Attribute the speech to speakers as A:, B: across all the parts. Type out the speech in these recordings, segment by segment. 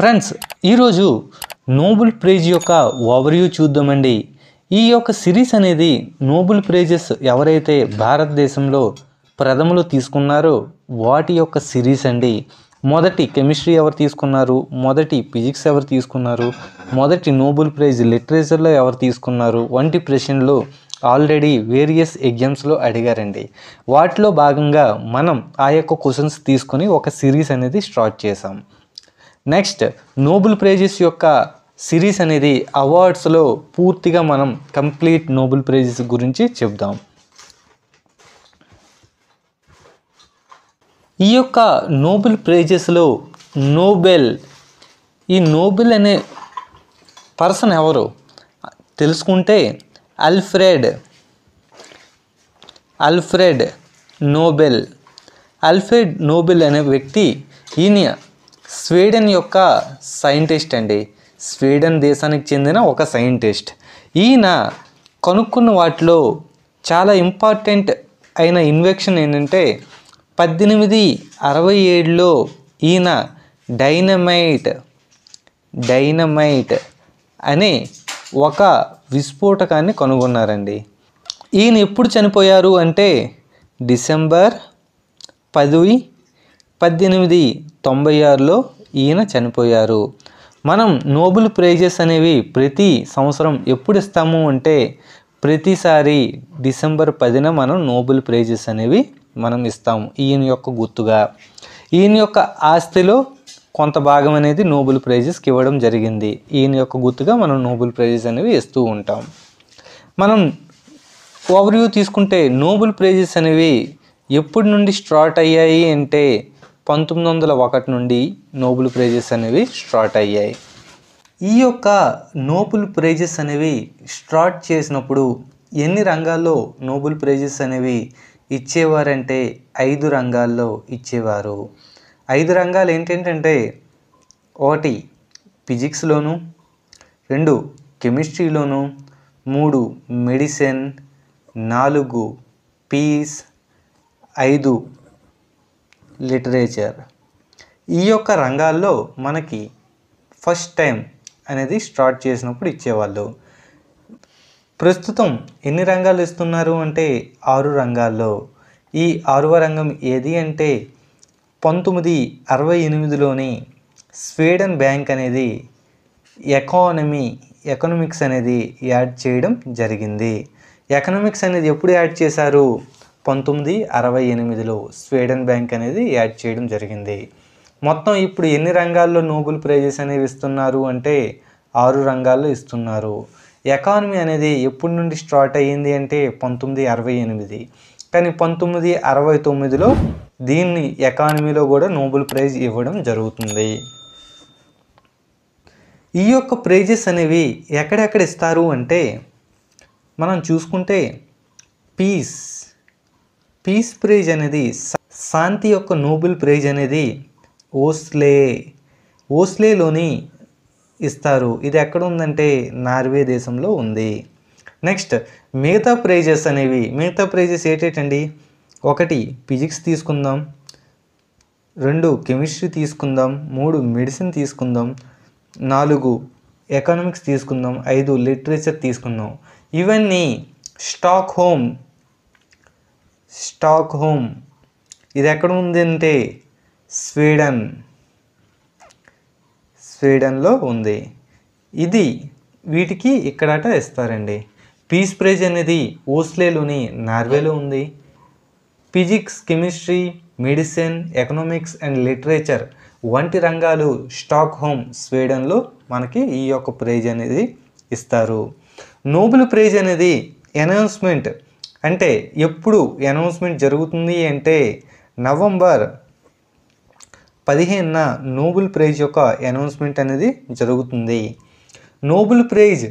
A: friends ఈరోజు Nobel prize యొక్క overview చూద్దామండి ఈ యొక్క సిరీస్ అనేది నోబుల్ ప్రైజెస్ ఎవరైతే భారతదేశంలో ప్రథములు తీసుకున్నారో వాటి యొక్క సిరీస్ అండి మొదటి కెమిస్ట్రీ ఎవరు తీసుకున్నారు మొదటి ఫిజిక్స్ ఎవరు తీసుకున్నారు మొదటి నోబుల్ ప్రైజ్ లిటరేచర్లో ఎవరు తీసుకున్నారు వంటి ప్రశ్నలు ఆల్రెడీ వేరియస్ ఎగ్జామ్స్లో అడిగారండి వాటిలో భాగంగా మనం ఆ యొక్క క్వశ్చన్స్ తీసుకొని ఒక సిరీస్ అనేది స్టార్ట్ చేసాం నెక్స్ట్ నోబుల్ ప్రైజెస్ యొక్క సిరీస్ అనేది అవార్డ్స్లో పూర్తిగా మనం కంప్లీట్ నోబెల్ ప్రైజెస్ గురించి చెప్దాం ఈ యొక్క నోబెల్ ప్రైజెస్లో నోబెల్ ఈ నోబెల్ అనే పర్సన్ ఎవరు తెలుసుకుంటే Alfred Alfred Nobel Alfred Nobel అనే వ్యక్తి ఈయన స్వీడన్ యొక్క సైంటిస్ట్ అండి స్వీడన్ దేశానికి చెందిన ఒక సైంటిస్ట్ ఈయన కనుక్కున్న వాటిలో చాలా ఇంపార్టెంట్ అయిన ఇన్వెక్షన్ ఏంటంటే పద్దెనిమిది అరవై ఏడులో ఈయన డైనమైట్ డైనమైట్ అనే ఒక విస్ఫోటకాన్ని కనుగొన్నారండి ఈయన ఎప్పుడు చనిపోయారు అంటే డిసెంబర్ పదివి పద్దెనిమిది తొంభై ఆరులో ఈయన చనిపోయారు మనం నోబుల్ ప్రైజెస్ అనేవి ప్రతి సంవత్సరం ఎప్పుడు ఇస్తాము అంటే ప్రతిసారి డిసెంబర్ పదిన మనం నోబుల్ ప్రైజెస్ అనేవి మనం ఇస్తాము ఈయన యొక్క గుర్తుగా ఈయన యొక్క ఆస్తిలో కొంత భాగం అనేది నోబుల్ ప్రైజెస్కి ఇవ్వడం జరిగింది ఈయన యొక్క గుర్తుగా మనం నోబుల్ ప్రైజెస్ అనేవి ఇస్తూ ఉంటాం మనం ఓవర్వ్యూ తీసుకుంటే నోబుల్ ప్రైజెస్ అనేవి ఎప్పటి నుండి స్టార్ట్ అయ్యాయి అంటే పంతొమ్మిది వందల ఒకటి నుండి నోబుల్ ప్రైజెస్ అనేవి స్టార్ట్ అయ్యాయి ఈ యొక్క నోబుల్ ప్రైజెస్ అనేవి స్టార్ట్ చేసినప్పుడు ఎన్ని రంగాల్లో నోబుల్ ప్రైజెస్ అనేవి ఇచ్చేవారంటే ఐదు రంగాల్లో ఇచ్చేవారు ఐదు రంగాలు ఏంటంటే ఒకటి ఫిజిక్స్లోను రెండు కెమిస్ట్రీలోను మూడు మెడిసిన్ నాలుగు పీస్ ఐదు లిటరేచర్ ఈ యొక్క రంగాల్లో మనకి ఫస్ట్ టైం అనేది స్టార్ట్ చేసినప్పుడు ఇచ్చేవాళ్ళు ప్రస్తుతం ఎన్ని రంగాలు ఇస్తున్నారు అంటే ఆరు రంగాల్లో ఈ ఆరవ రంగం ఏది అంటే పంతొమ్మిది అరవై ఎనిమిదిలోని స్వీడన్ బ్యాంక్ అనేది ఎకానమీ ఎకనమిక్స్ అనేది యాడ్ చేయడం జరిగింది ఎకనమిక్స్ అనేది ఎప్పుడు యాడ్ చేశారు పంతొమ్మిది అరవై ఎనిమిదిలో స్వీడన్ బ్యాంక్ అనేది యాడ్ చేయడం జరిగింది మొత్తం ఇప్పుడు ఎన్ని రంగాల్లో నోబుల్ ప్రైజెస్ అనేవి ఇస్తున్నారు అంటే ఆరు రంగాల్లో ఇస్తున్నారు ఎకానమీ అనేది ఎప్పటి నుండి స్టార్ట్ అయ్యింది అంటే పంతొమ్మిది అరవై ఎనిమిది కానీ పంతొమ్మిది అరవై తొమ్మిదిలో దీన్ని ఎకానమీలో కూడా నోబుల్ ప్రైజ్ ఇవ్వడం జరుగుతుంది ఈ యొక్క ప్రైజెస్ అనేవి ఎక్కడెక్కడ ఇస్తారు అంటే మనం చూసుకుంటే పీస్ పీస్ ప్రైజ్ అనేది శాంతి యొక్క నోబెల్ ప్రైజ్ అనేది ఓస్లే ఓస్లేలోని ఇస్తారు ఇది ఎక్కడ ఉందంటే నార్వే దేశంలో ఉంది నెక్స్ట్ మిగతా ప్రైజెస్ అనేవి మిగతా ప్రైజెస్ ఏంటండి ఒకటి ఫిజిక్స్ తీసుకుందాం రెండు కెమిస్ట్రీ తీసుకుందాం మూడు మెడిసిన్ తీసుకుందాం నాలుగు ఎకనామిక్స్ తీసుకుందాం ఐదు లిటరేచర్ తీసుకుందాం ఇవన్నీ స్టాక్ హోమ్ స్టాక్ హోమ్ ఇది ఎక్కడ ఉందంటే స్వీడన్ స్వీడన్లో ఉంది ఇది వీటికి ఇక్కడట ఇస్తారండి పీస్ ప్రైజ్ అనేది ఓస్లేలోని నార్వేలో ఉంది physics chemistry medicine economics and literature వంటి రంగాలు స్టాక్ హోమ్ స్వీడన్లో మనకి ఈ యొక్క ప్రైజ్ అనేది ఇస్తారు నోబెల్ ప్రైజ్ అనేది అనౌన్స్మెంట్ అంటే ఎప్పుడు అనౌన్స్మెంట్ జరుగుతుంది అంటే నవంబర్ పదిహేనున నోబుల్ ప్రైజ్ యొక్క అనౌన్స్మెంట్ అనేది జరుగుతుంది నోబుల్ ప్రైజ్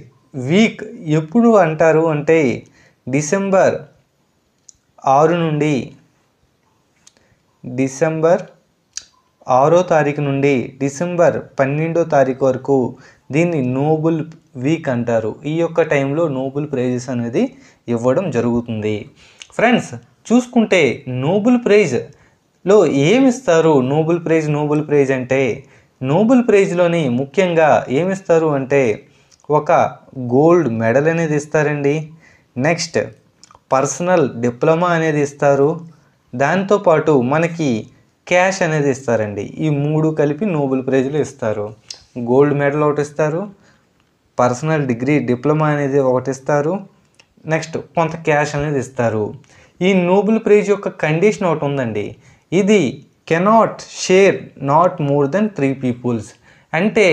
A: వీక్ ఎప్పుడు అంటారు అంటే డిసెంబర్ ఆరు నుండి డిసెంబర్ ఆరో తారీఖు నుండి డిసెంబర్ పన్నెండో తారీఖు వరకు దీన్ని నోబుల్ వీక్ అంటారు ఈ యొక్క టైంలో నోబుల్ ప్రైజెస్ అనేది ఇవ్వడం జరుగుతుంది ఫ్రెండ్స్ చూసుకుంటే నోబుల్ ప్రైజ్లో ఏమిస్తారు నోబుల్ ప్రైజ్ నోబుల్ ప్రైజ్ అంటే నోబుల్ ప్రైజ్లోని ముఖ్యంగా ఏమిస్తారు అంటే ఒక గోల్డ్ మెడల్ అనేది ఇస్తారండి నెక్స్ట్ పర్సనల్ డిప్లొమా అనేది ఇస్తారు దాంతోపాటు మనకి క్యాష్ అనేది ఇస్తారండి ఈ మూడు కలిపి నోబుల్ ప్రైజ్లు ఇస్తారు గోల్డ్ మెడల్ ఒకటి ఇస్తారు పర్సనల్ డిగ్రీ డిప్లొమా అనేది ఒకటి ఇస్తారు నెక్స్ట్ కొంత క్యాష్ అనేది ఇస్తారు ఈ నోబుల్ ప్రైజ్ యొక్క కండిషన్ ఒకటి ఉందండి ఇది cannot share not more than three peoples అంటే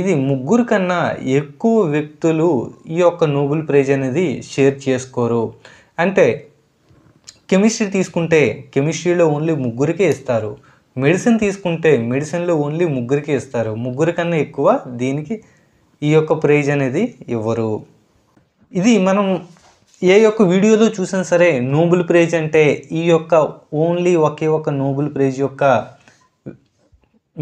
A: ఇది ముగ్గురు కన్నా ఎక్కువ వ్యక్తులు ఈ యొక్క నోబుల్ ప్రైజ్ అనేది షేర్ చేసుకోరు అంటే కెమిస్ట్రీ తీసుకుంటే కెమిస్ట్రీలో ఓన్లీ ముగ్గురికే ఇస్తారు మెడిసిన్ తీసుకుంటే మెడిసిన్లో ఓన్లీ ముగ్గురికి ఇస్తారు ముగ్గురి కన్నా ఎక్కువ దీనికి ఈ యొక్క ప్రైజ్ అనేది ఇవ్వరు ఇది మనం ఏ యొక్క వీడియోలో చూసినా సరే నోబుల్ ప్రైజ్ అంటే ఈ యొక్క ఓన్లీ ఒకే ఒక నోబుల్ ప్రైజ్ యొక్క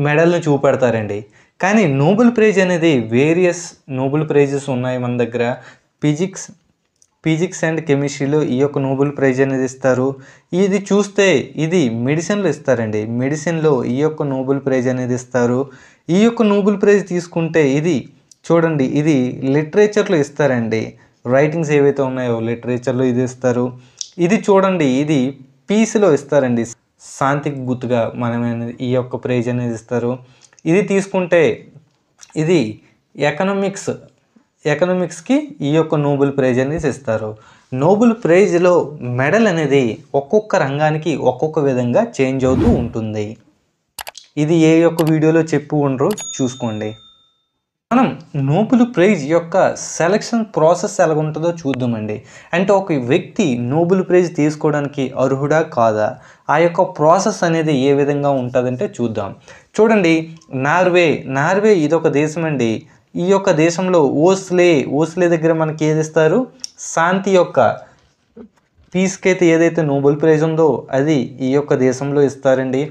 A: మెడల్ని చూపెడతారండి కానీ నోబుల్ ప్రైజ్ అనేది వేరియస్ నోబుల్ ప్రైజెస్ ఉన్నాయి మన దగ్గర ఫిజిక్స్ ఫిజిక్స్ అండ్ కెమిస్ట్రీలో ఈ యొక్క నోబెల్ ప్రైజ్ అనేది ఇస్తారు ఇది చూస్తే ఇది మెడిసిన్లో ఇస్తారండి మెడిసిన్లో ఈ యొక్క నోబెల్ ప్రైజ్ అనేది ఇస్తారు ఈ యొక్క నోబెల్ ప్రైజ్ తీసుకుంటే ఇది చూడండి ఇది లిటరేచర్లో ఇస్తారండి రైటింగ్స్ ఏవైతే ఉన్నాయో లిటరేచర్లో ఇది ఇస్తారు ఇది చూడండి ఇది పీస్లో ఇస్తారండి శాంతికి గుర్తుగా మనం ఈ యొక్క ప్రైజ్ అనేది ఇస్తారు ఇది తీసుకుంటే ఇది ఎకనామిక్స్ ఎకనామిక్స్కి ఈ యొక్క నోబుల్ ప్రైజ్ అనేది ఇస్తారు నోబుల్ ప్రైజ్లో మెడల్ అనేది ఒక్కొక్క రంగానికి ఒక్కొక్క విధంగా చేంజ్ అవుతూ ఉంటుంది ఇది ఏ యొక్క వీడియోలో చెప్పు ఉండరో చూసుకోండి మనం నోబుల్ ప్రైజ్ యొక్క సెలక్షన్ ప్రాసెస్ ఎలా ఉంటుందో చూద్దామండి అంటే ఒక వ్యక్తి నోబుల్ ప్రైజ్ తీసుకోవడానికి అర్హుడా కాదా ఆ యొక్క ప్రాసెస్ అనేది ఏ విధంగా ఉంటుందంటే చూద్దాం చూడండి నార్వే నార్వే ఇదొక దేశం అండి ఈ యొక్క దేశంలో ఓస్లే ఓస్లే దగ్గర మనకి ఏది ఇస్తారు శాంతి యొక్క పీస్కి అయితే ఏదైతే నోబెల్ ప్రైజ్ ఉందో అది ఈ యొక్క దేశంలో ఇస్తారండి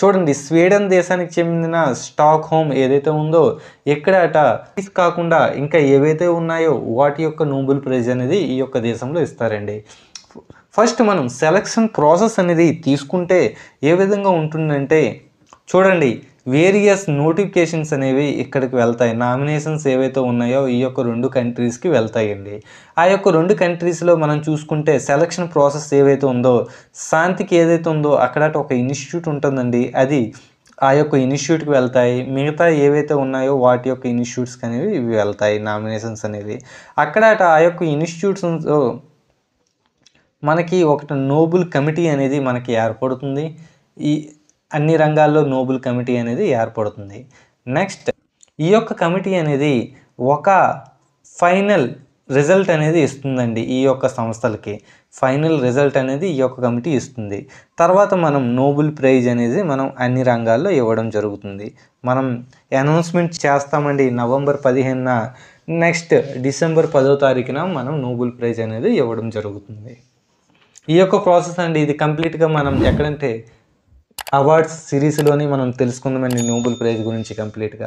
A: చూడండి స్వీడన్ దేశానికి చెందిన స్టాక్ హోమ్ ఏదైతే ఉందో ఎక్కడ అట పీస్ కాకుండా ఇంకా ఏవైతే ఉన్నాయో వాటి యొక్క నోబెల్ ప్రైజ్ అనేది ఈ యొక్క దేశంలో ఇస్తారండి ఫస్ట్ మనం సెలక్షన్ ప్రాసెస్ అనేది తీసుకుంటే ఏ విధంగా ఉంటుందంటే చూడండి వేరియస్ నోటిఫికేషన్స్ అనేవి ఇక్కడికి వెళ్తాయి నామినేషన్స్ ఏవైతే ఉన్నాయో ఈ యొక్క రెండు కంట్రీస్కి వెళ్తాయండి ఆ యొక్క రెండు కంట్రీస్లో మనం చూసుకుంటే సెలక్షన్ ప్రాసెస్ ఏవైతే ఉందో శాంతికి ఏదైతే ఉందో అక్కడ ఒక ఇన్స్టిట్యూట్ ఉంటుందండి అది ఆ యొక్క ఇన్స్టిట్యూట్కి వెళ్తాయి మిగతా ఏవైతే ఉన్నాయో వాటి యొక్క ఇన్స్టిట్యూట్స్కి అనేవి ఇవి వెళ్తాయి నామినేషన్స్ అనేవి అక్కడ ఆ యొక్క ఇన్స్టిట్యూట్స్ మనకి ఒకటి నోబుల్ కమిటీ అనేది మనకి ఏర్పడుతుంది ఈ అన్ని రంగాల్లో నోబుల్ కమిటీ అనేది ఏర్పడుతుంది నెక్స్ట్ ఈ యొక్క కమిటీ అనేది ఒక ఫైనల్ రిజల్ట్ అనేది ఇస్తుందండి ఈ యొక్క సంస్థలకి ఫైనల్ రిజల్ట్ అనేది ఈ యొక్క కమిటీ ఇస్తుంది తర్వాత మనం నోబుల్ ప్రైజ్ అనేది మనం అన్ని రంగాల్లో ఇవ్వడం జరుగుతుంది మనం అనౌన్స్మెంట్ చేస్తామండి నవంబర్ పదిహేనున నెక్స్ట్ డిసెంబర్ పదో తారీఖున మనం నోబుల్ ప్రైజ్ అనేది ఇవ్వడం జరుగుతుంది ఈ యొక్క ప్రాసెస్ అండి ఇది కంప్లీట్గా మనం ఎక్కడంటే అవార్డ్స్ సిరీస్లోని మనం తెలుసుకుందామండి నోబుల్ ప్రైజ్ గురించి కంప్లీట్గా